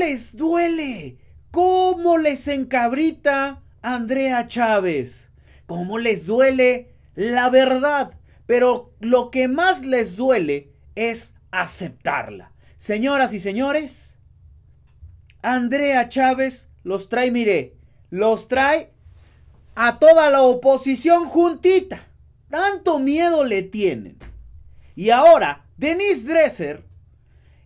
les duele? ¿Cómo les encabrita Andrea Chávez? ¿Cómo les duele la verdad? Pero lo que más les duele es aceptarla. Señoras y señores, Andrea Chávez los trae, mire, los trae a toda la oposición juntita. Tanto miedo le tienen. Y ahora, Denise Dresser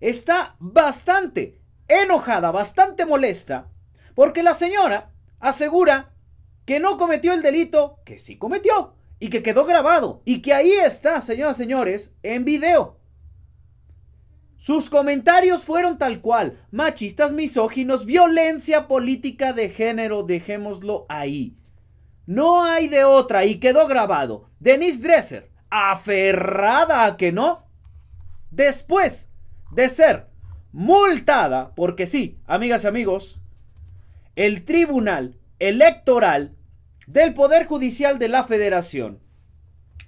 está bastante enojada, bastante molesta, porque la señora asegura que no cometió el delito que sí cometió y que quedó grabado y que ahí está, señoras y señores, en video. Sus comentarios fueron tal cual, machistas, misóginos, violencia política de género, dejémoslo ahí. No hay de otra y quedó grabado. Denise Dresser, aferrada a que no, después de ser multada, porque sí, amigas y amigos, el Tribunal Electoral del Poder Judicial de la Federación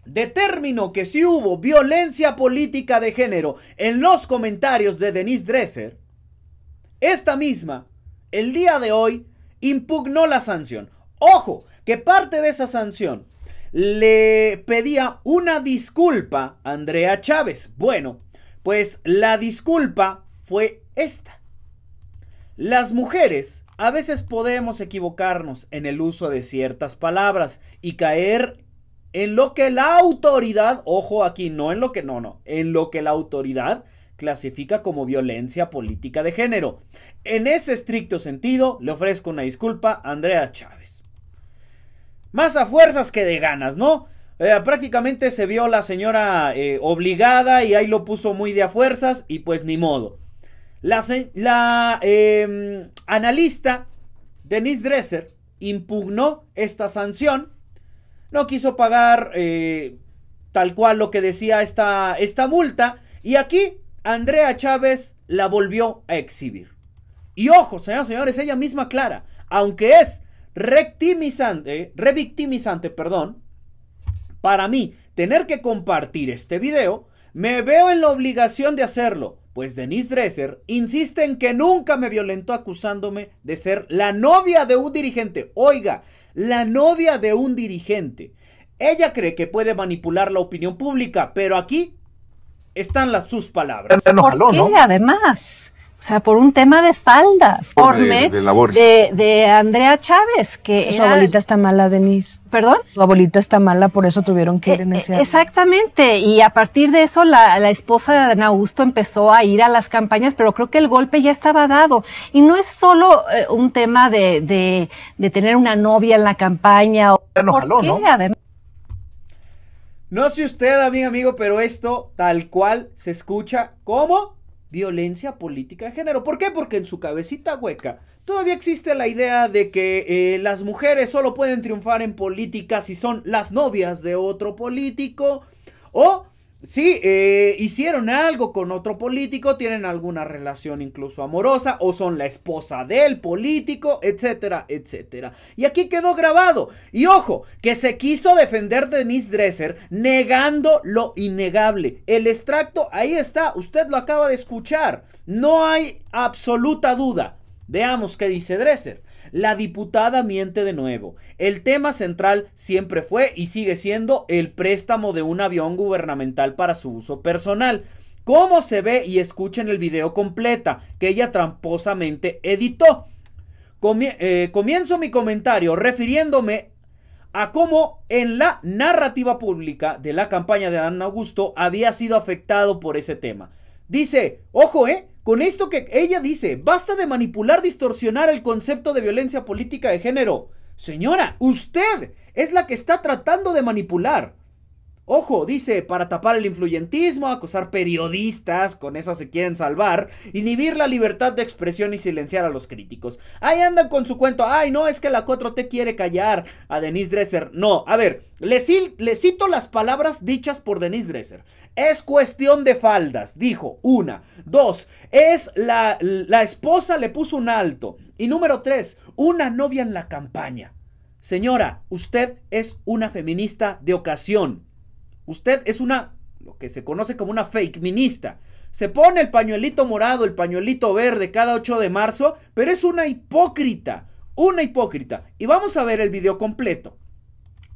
determinó que si hubo violencia política de género en los comentarios de Denise Dresser, esta misma, el día de hoy, impugnó la sanción. Ojo, que parte de esa sanción le pedía una disculpa a Andrea Chávez. Bueno, pues la disculpa fue esta. Las mujeres a veces podemos equivocarnos en el uso de ciertas palabras y caer en lo que la autoridad, ojo aquí, no en lo que, no, no, en lo que la autoridad clasifica como violencia política de género. En ese estricto sentido, le ofrezco una disculpa a Andrea Chávez. Más a fuerzas que de ganas, ¿no? Eh, prácticamente se vio la señora eh, obligada y ahí lo puso muy de a fuerzas y pues ni modo. La, em, analista Denise Dresser impugnó esta sanción. No quiso pagar eh, tal cual lo que decía esta, esta multa. Y aquí Andrea Chávez la volvió a exhibir. Y ojo, señoras y señores, ella misma clara aunque es rectimizante, revictimizante, perdón, para mí tener que compartir este video, me veo en la obligación de hacerlo pues Denise Dresser insiste en que nunca me violentó acusándome de ser la novia de un dirigente. Oiga, la novia de un dirigente. Ella cree que puede manipular la opinión pública, pero aquí están las, sus palabras. ¿Por qué, además? O sea, por un tema de faldas, oh, por de, de, Andrea Chávez, que su abuelita está mala, Denise. ¿Perdón? Su abuelita está mala, por eso tuvieron que ir en eh, ese eh, Exactamente, y a partir de eso la, esposa de Ana Augusto empezó a ir a las campañas, pero creo que el golpe ya estaba dado. Y no es solo eh, un tema de, tener una novia en la campaña. O, ¿no? no sé usted, amigo, amigo, pero esto tal cual se escucha como violencia política de género. ¿Por qué? Porque en su cabecita hueca todavía existe la idea de que eh, las mujeres solo pueden triunfar en política si son las novias de otro político o Sí, eh, hicieron algo con otro político, tienen alguna relación incluso amorosa, o son la esposa del político, etcétera, etcétera. Y aquí quedó grabado. Y ojo, que se quiso defender Denise Dresser negando lo innegable. El extracto, ahí está, usted lo acaba de escuchar. No hay absoluta duda. Veamos qué dice Dresser. La diputada miente de nuevo. El tema central siempre fue y sigue siendo el préstamo de un avión gubernamental para su uso personal. ¿Cómo se ve? Y escuchen el video completa que ella tramposamente editó. Eh, comienzo mi comentario refiriéndome a cómo en la narrativa pública de la campaña de Ana Augusto había sido afectado por ese tema. Dice, ojo, ¿eh? Con esto que ella dice, basta de manipular, distorsionar el concepto de violencia política de género. Señora, usted es la que está tratando de manipular. Ojo, dice, para tapar el influyentismo, acosar periodistas, con esas se quieren salvar, inhibir la libertad de expresión y silenciar a los críticos. Ahí andan con su cuento, ay no, es que la 4T quiere callar a Denise Dresser. No, a ver, le, cito las palabras dichas por Denise Dresser. Es cuestión de faldas, dijo, una. Dos, es la, la esposa le puso un alto. Y número tres, una novia en la campaña. Señora, usted es una feminista de ocasión. Usted es una, lo que se conoce como una fake ministra. Se pone el pañuelito morado, el pañuelito verde cada 8 de marzo, pero es una hipócrita, una hipócrita. Y vamos a ver el video completo.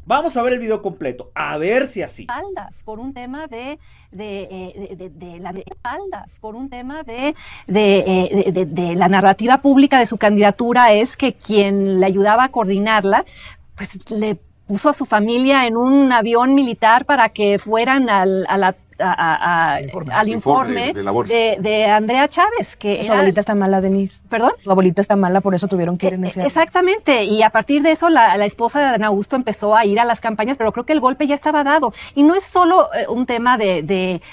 Vamos a ver el video completo, a ver si así. Espaldas por un tema de, de, eh, de, de por un tema eh, de, de la narrativa pública de su candidatura es que quien le ayudaba a coordinarla, pues le puso a su familia en un avión militar para que fueran al, a la al informe, de, Andrea Chávez. que Su abuelita está mala, Denise. ¿Perdón? Su abuelita está mala, por eso tuvieron que ir en e, ese e, Exactamente, y a partir de eso la, esposa de Adán Augusto empezó a ir a las campañas, pero creo que el golpe ya estaba dado. Y no es solo eh, un tema de,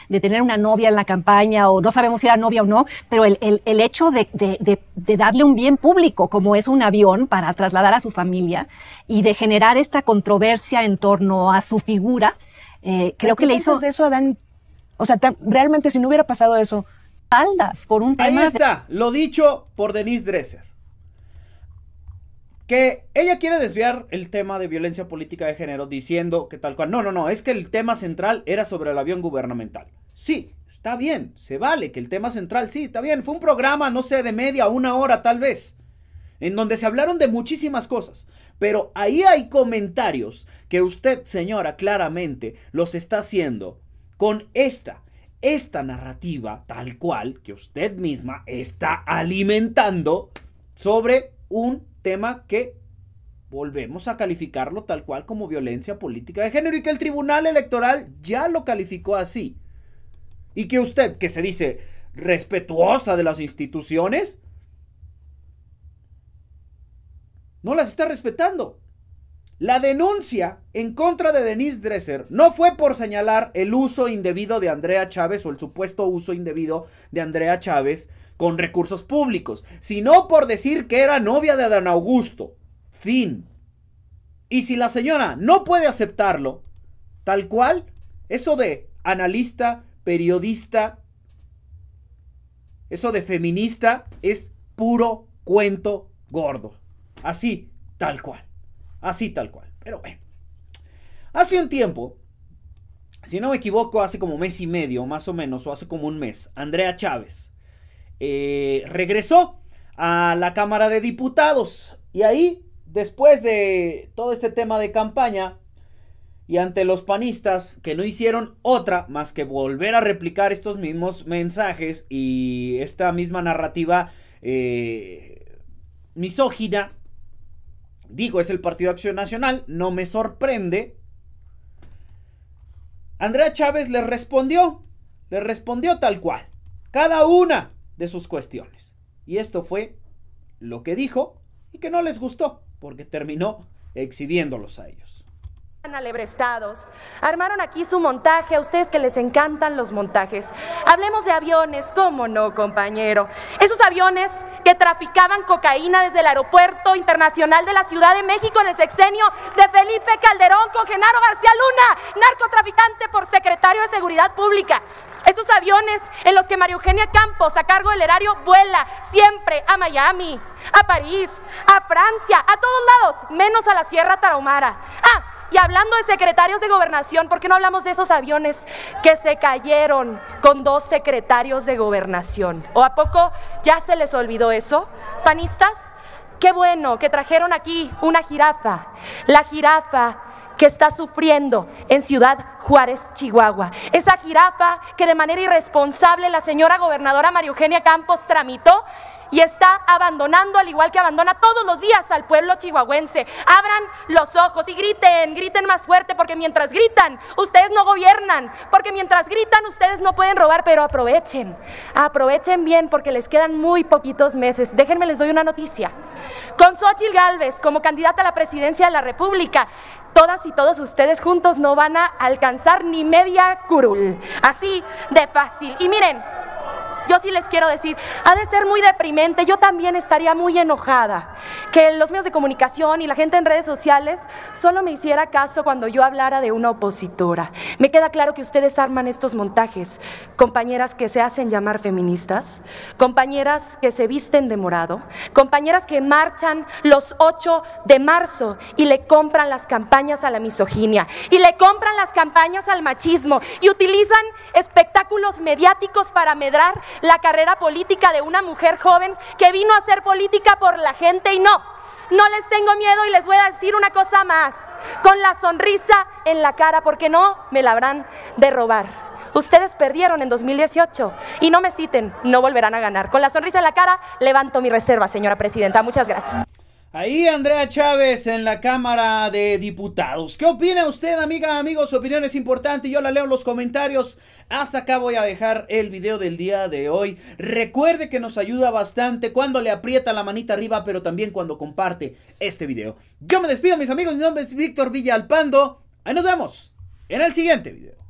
de, tener una novia en la campaña, o no sabemos si era novia o no, pero el, el, el hecho de, de darle un bien público, como es un avión, para trasladar a su familia, y de generar esta controversia en torno a su figura, eh, creo que le hizo de eso a o sea, realmente si no hubiera pasado eso, faldas por un tema. Ahí está, lo dicho por Denise Dresser. Que ella quiere desviar el tema de violencia política de género diciendo que tal cual. No, no, no, es que el tema central era sobre el avión gubernamental. Sí, está bien, se vale que el tema central, sí, está bien. Fue un programa, no sé, de media, una hora tal vez, en donde se hablaron de muchísimas cosas. Pero ahí hay comentarios que usted, señora, claramente los está haciendo con esta, esta narrativa tal cual que usted misma está alimentando sobre un tema que volvemos a calificarlo tal cual como violencia política de género y que el Tribunal Electoral ya lo calificó así. Y que usted, que se dice respetuosa de las instituciones, no las está respetando. La denuncia en contra de Denise Dresser no fue por señalar el uso indebido de Andrea Chávez o el supuesto uso indebido de Andrea Chávez con recursos públicos, sino por decir que era novia de Adán Augusto. Fin. Y si la señora no puede aceptarlo, tal cual, eso de analista, periodista, eso de feminista es puro cuento gordo. Así, tal cual. Así tal cual. Pero bueno. Hace un tiempo, si no me equivoco, hace como mes y medio, más o menos, o hace como un mes, Andrea Chávez eh, regresó a la Cámara de Diputados. Y ahí, después de todo este tema de campaña, y ante los panistas que no hicieron otra más que volver a replicar estos mismos mensajes y esta misma narrativa eh, misógina Digo, es el Partido Acción Nacional, no me sorprende. Andrea Chávez le respondió, le respondió tal cual, cada una de sus cuestiones. Y esto fue lo que dijo y que no les gustó, porque terminó exhibiéndolos a ellos alebrestados, armaron aquí su montaje, a ustedes que les encantan los montajes. Hablemos de aviones, cómo no, compañero. Esos aviones que traficaban cocaína desde el Aeropuerto Internacional de la Ciudad de México en el sexenio de Felipe Calderón con Genaro García Luna, narcotraficante por secretario de Seguridad Pública. Esos aviones en los que María Eugenia Campos, a cargo del erario, vuela siempre a Miami, a París, a Francia, a todos lados, menos a la Sierra Tarahumara. Ah, y hablando de secretarios de gobernación, ¿por qué no hablamos de esos aviones que se cayeron con dos secretarios de gobernación? ¿O a poco ya se les olvidó eso? Panistas, qué bueno que trajeron aquí una jirafa, la jirafa que está sufriendo en Ciudad Juárez, Chihuahua. Esa jirafa que de manera irresponsable la señora gobernadora María Eugenia Campos tramitó y está abandonando, al igual que abandona todos los días al pueblo chihuahuense. Abran los ojos y griten, griten más fuerte, porque mientras gritan, ustedes no gobiernan, porque mientras gritan, ustedes no pueden robar, pero aprovechen, aprovechen bien, porque les quedan muy poquitos meses. Déjenme, les doy una noticia. Con Xochitl Galvez como candidata a la presidencia de la República, todas y todos ustedes juntos no van a alcanzar ni media curul. Así de fácil. Y miren, yo sí les quiero decir, ha de ser muy deprimente, yo también estaría muy enojada que los medios de comunicación y la gente en redes sociales solo me hiciera caso cuando yo hablara de una opositora. Me queda claro que ustedes arman estos montajes, compañeras que se hacen llamar feministas, compañeras que se visten de morado, compañeras que marchan los 8 de marzo y le compran las campañas a la misoginia y le compran las campañas al machismo y utilizan espectáculos mediáticos para medrar la carrera política de una mujer joven que vino a hacer política por la gente y no. No les tengo miedo y les voy a decir una cosa más, con la sonrisa en la cara, porque no me la habrán de robar. Ustedes perdieron en 2018 y no me citen, no volverán a ganar. Con la sonrisa en la cara, levanto mi reserva, señora presidenta. Muchas gracias. Ahí Andrea Chávez en la Cámara de Diputados. ¿Qué opina usted, amiga, amigos? Su opinión es importante. Yo la leo en los comentarios. Hasta acá voy a dejar el video del día de hoy. Recuerde que nos ayuda bastante cuando le aprieta la manita arriba, pero también cuando comparte este video. Yo me despido, mis amigos. Mi nombre es Víctor Villalpando. Ahí nos vemos en el siguiente video.